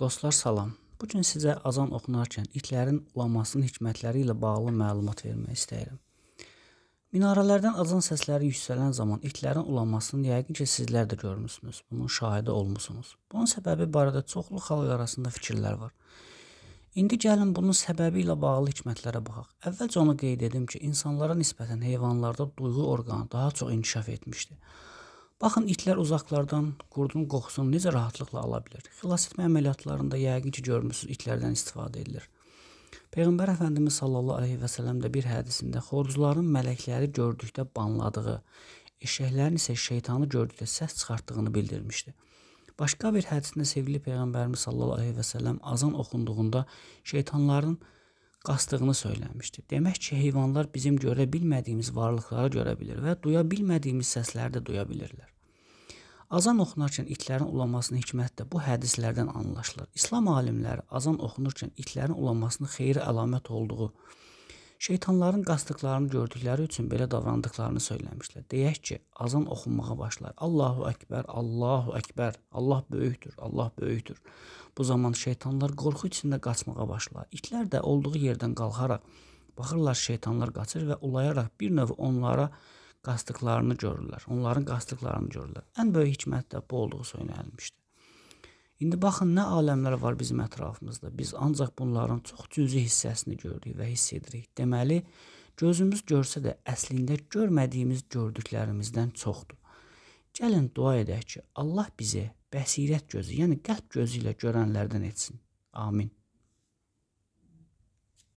Dostlar salam. Bu gün sizə azan oxunarkən itlərin ulamasının hikmətləri ilə bağlı məlumat vermək istəyirəm. Minarələrdən azan səsləri yüksələn zaman itlərin ulamasını yəqin ki, sizlər də görmüsünüz. Bunun şahidi olmusunuz. Bunun səbəbi barədə çoxlu xalq arasında fikirlər var. İndi gəlin bunun səbəbi ilə bağlı hikmətlərə baxaq. Əvvəlcə onu qeyd edim ki, insanlara nisbətən heyvanlarda duyğu orqanı daha çox inkişaf etmişdi. Baxın itlər uzaqlardan qurdun qoxusunu necə rahatlıqla ala bilər. Xilas etmə əməliyyatlarında yəqin ki, görmüsüz itlərdən istifadə edilir. Peyğəmbər Əfəndimiz sallallahu əleyhi və səlləm də bir hədisində xoruzların mələkləri gördükdə banladığı, eşəklərin isə şeytanı gördükdə səs çıxartdığını bildirmişdi. Başqa bir hədisdə sevgili peyğəmbərimiz sallallahu əleyhi və səlləm azan oxunduğunda şeytanların qasdığını söyləmişdi. Demək ki, heyvanlar bizim görə bilmədiyimiz varlıqları görə bilir və duya bilmədiyimiz səsləri də duya bilirlər. Azan oxunarkən itlərin ulamasının hikməti də bu hədislərdən anlaşılır. İslam alimləri azan oxunurkən itlərin ulamasının xeyir əlamət olduğu Şeytanların qasdıqlarını gördükləri üçün belə davrandıqlarını söyləmişlər. Deyək ki, azan oxunmağa başlar. Allahu əkbər, Allahu əkbər. Allah böyükdür, Allah böyükdür. Bu zaman şeytanlar qorxu içində qaçmağa başlar. İtlər də olduğu yerdən qalxaraq baxırlar şeytanlar qaçır və ulayaraq bir növ onlara qasdıqlarını görürlər. Onların qasdıqlarını görürlər. Ən böyük hikmət də bu olduğu söylənilmişdir. İndi baxın nə aləmlər var bizim ətrafımızda. Biz ancaq bunların çox cüzi hissəsini görürük və hiss edirik. Deməli, gözümüz görsə də əslində görmədiyimiz gördüklərimizdən çoxdur. Gəlin dua edək ki, Allah bizi bəsirət gözü, yəni qəlb gözü ilə görənlərdən etsin. Amin.